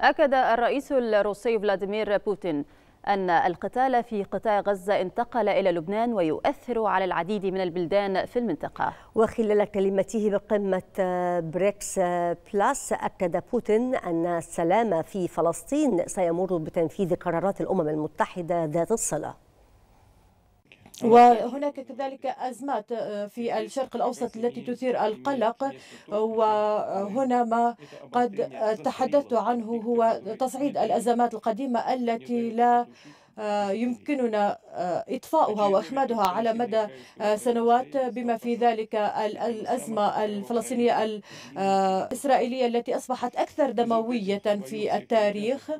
أكد الرئيس الروسي فلاديمير بوتين أن القتال في قطاع غزة انتقل إلى لبنان ويؤثر على العديد من البلدان في المنطقة وخلال كلمته بقمة بريكس بلاس أكد بوتين أن السلام في فلسطين سيمر بتنفيذ قرارات الأمم المتحدة ذات الصلة وهناك كذلك أزمات آه، في الشرق الأوسط التي تثير القلق وهنا ما قد تحدثت عنه هو تصعيد الأزمات القديمة التي لا آه، يمكننا آه، إطفاؤها وإخمادها على مدى سنوات بما في ذلك الأزمة الفلسطينية الإسرائيلية التي أصبحت أكثر دموية في التاريخ